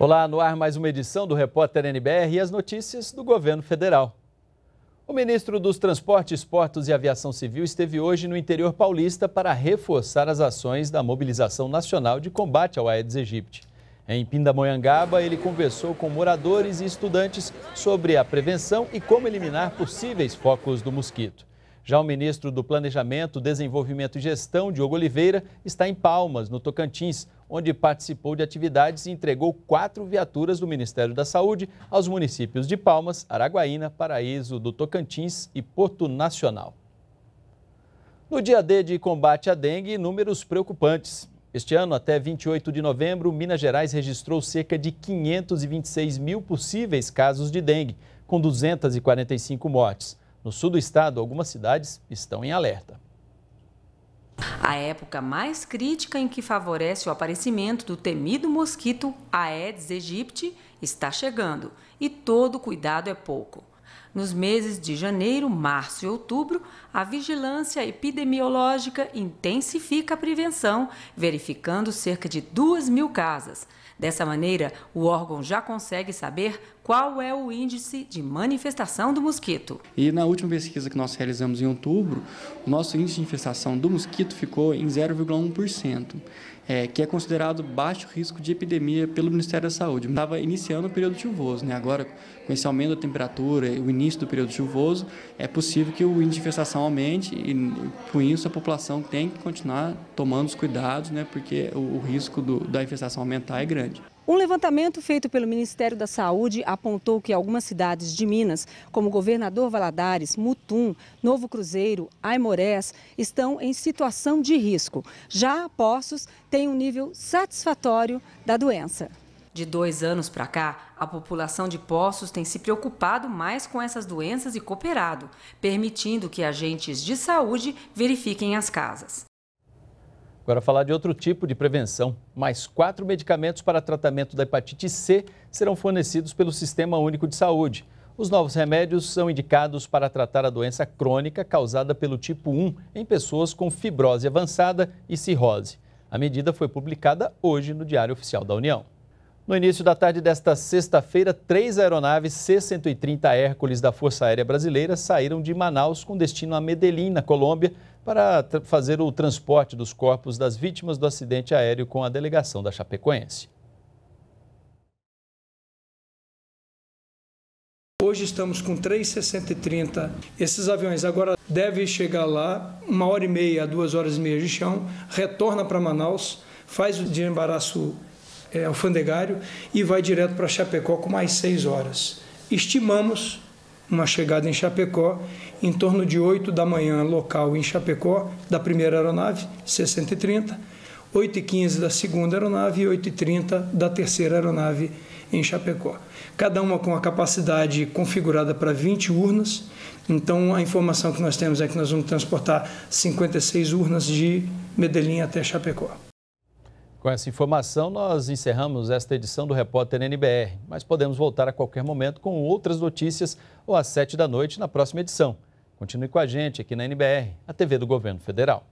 Olá, no ar mais uma edição do Repórter NBR e as notícias do governo federal. O ministro dos Transportes, Portos e Aviação Civil esteve hoje no interior paulista para reforçar as ações da mobilização nacional de combate ao Aedes aegypti. Em Pindamonhangaba, ele conversou com moradores e estudantes sobre a prevenção e como eliminar possíveis focos do mosquito. Já o ministro do Planejamento, Desenvolvimento e Gestão, Diogo Oliveira, está em Palmas, no Tocantins, onde participou de atividades e entregou quatro viaturas do Ministério da Saúde aos municípios de Palmas, Araguaína, Paraíso do Tocantins e Porto Nacional. No dia D de combate à dengue, números preocupantes. Este ano, até 28 de novembro, Minas Gerais registrou cerca de 526 mil possíveis casos de dengue, com 245 mortes. No sul do estado, algumas cidades estão em alerta. A época mais crítica em que favorece o aparecimento do temido mosquito Aedes aegypti está chegando e todo cuidado é pouco. Nos meses de janeiro, março e outubro, a vigilância epidemiológica intensifica a prevenção, verificando cerca de 2 mil casas. Dessa maneira, o órgão já consegue saber qual é o índice de manifestação do mosquito. E na última pesquisa que nós realizamos em outubro, o nosso índice de infestação do mosquito ficou em 0,1%, é, que é considerado baixo risco de epidemia pelo Ministério da Saúde. Estava iniciando o período chuvoso, né? agora com esse aumento da temperatura e o início do período chuvoso, é possível que o índice de infestação aumente e com isso a população tem que continuar tomando os cuidados, né? porque o, o risco do, da infestação aumentar é grande. Um levantamento feito pelo Ministério da Saúde apontou que algumas cidades de Minas, como Governador Valadares, Mutum, Novo Cruzeiro, Aimorés, estão em situação de risco. Já Poços tem um nível satisfatório da doença. De dois anos para cá, a população de Poços tem se preocupado mais com essas doenças e cooperado, permitindo que agentes de saúde verifiquem as casas. Agora falar de outro tipo de prevenção. Mais quatro medicamentos para tratamento da hepatite C serão fornecidos pelo Sistema Único de Saúde. Os novos remédios são indicados para tratar a doença crônica causada pelo tipo 1 em pessoas com fibrose avançada e cirrose. A medida foi publicada hoje no Diário Oficial da União. No início da tarde desta sexta-feira, três aeronaves C-130 Hércules da Força Aérea Brasileira saíram de Manaus com destino a Medellín, na Colômbia, para fazer o transporte dos corpos das vítimas do acidente aéreo com a delegação da Chapecoense. Hoje estamos com três c e Esses aviões agora devem chegar lá uma hora e meia, duas horas e meia de chão, retorna para Manaus, faz o desembaraço é, alfandegário e vai direto para Chapecó com mais seis horas. Estimamos uma chegada em Chapecó em torno de 8 da manhã local em Chapecó, da primeira aeronave, 630, 8 e 15 da segunda aeronave e 8 e 30 da terceira aeronave em Chapecó. Cada uma com a capacidade configurada para 20 urnas, então a informação que nós temos é que nós vamos transportar 56 urnas de Medellín até Chapecó. Com essa informação, nós encerramos esta edição do Repórter NBR, mas podemos voltar a qualquer momento com outras notícias ou às sete da noite na próxima edição. Continue com a gente aqui na NBR, a TV do Governo Federal.